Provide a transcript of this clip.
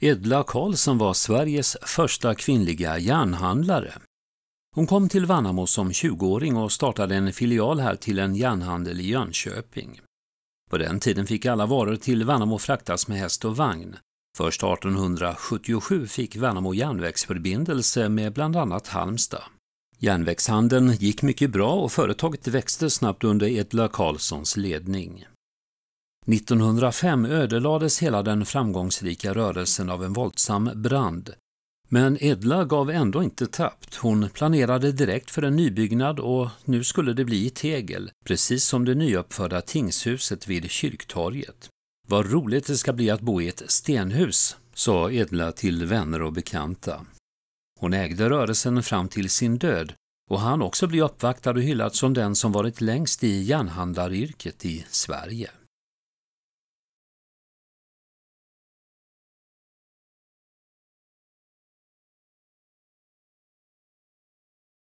Edla Karlsson var Sveriges första kvinnliga järnhandlare. Hon kom till Vannamo som 20-åring och startade en filial här till en järnhandel i Jönköping. På den tiden fick alla varor till Vannamo fraktas med häst och vagn. Först 1877 fick Vannamo järnvägsförbindelse med bland annat Halmstad. Järnvägshandeln gick mycket bra och företaget växte snabbt under Edla Karlssons ledning. 1905 ödelades hela den framgångsrika rörelsen av en våldsam brand. Men Edla gav ändå inte tappt. Hon planerade direkt för en nybyggnad och nu skulle det bli i tegel, precis som det nyuppförda tingshuset vid kyrktorget. Vad roligt det ska bli att bo i ett stenhus, sa Edla till vänner och bekanta. Hon ägde rörelsen fram till sin död och han också bli uppvaktad och hyllad som den som varit längst i järnhandlaryrket i Sverige.